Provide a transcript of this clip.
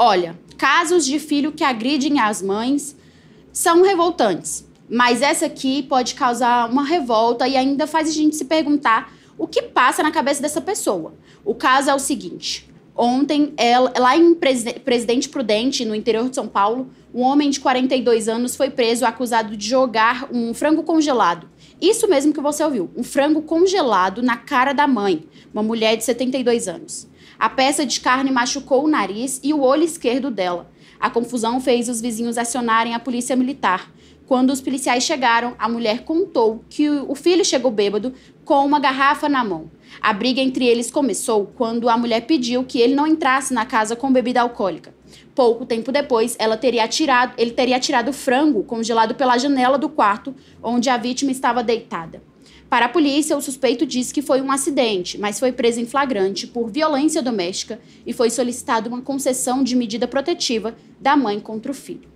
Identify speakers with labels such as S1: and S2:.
S1: Olha, casos de filho que agridem as mães são revoltantes, mas essa aqui pode causar uma revolta e ainda faz a gente se perguntar o que passa na cabeça dessa pessoa. O caso é o seguinte: ontem, ela, lá em Presidente Prudente, no interior de São Paulo, um homem de 42 anos foi preso acusado de jogar um frango congelado. Isso mesmo que você ouviu, um frango congelado na cara da mãe, uma mulher de 72 anos. A peça de carne machucou o nariz e o olho esquerdo dela. A confusão fez os vizinhos acionarem a polícia militar. Quando os policiais chegaram, a mulher contou que o filho chegou bêbado com uma garrafa na mão. A briga entre eles começou quando a mulher pediu que ele não entrasse na casa com bebida alcoólica. Pouco tempo depois, ela teria atirado, ele teria atirado frango congelado pela janela do quarto onde a vítima estava deitada. Para a polícia, o suspeito disse que foi um acidente, mas foi preso em flagrante por violência doméstica e foi solicitada uma concessão de medida protetiva da mãe contra o filho.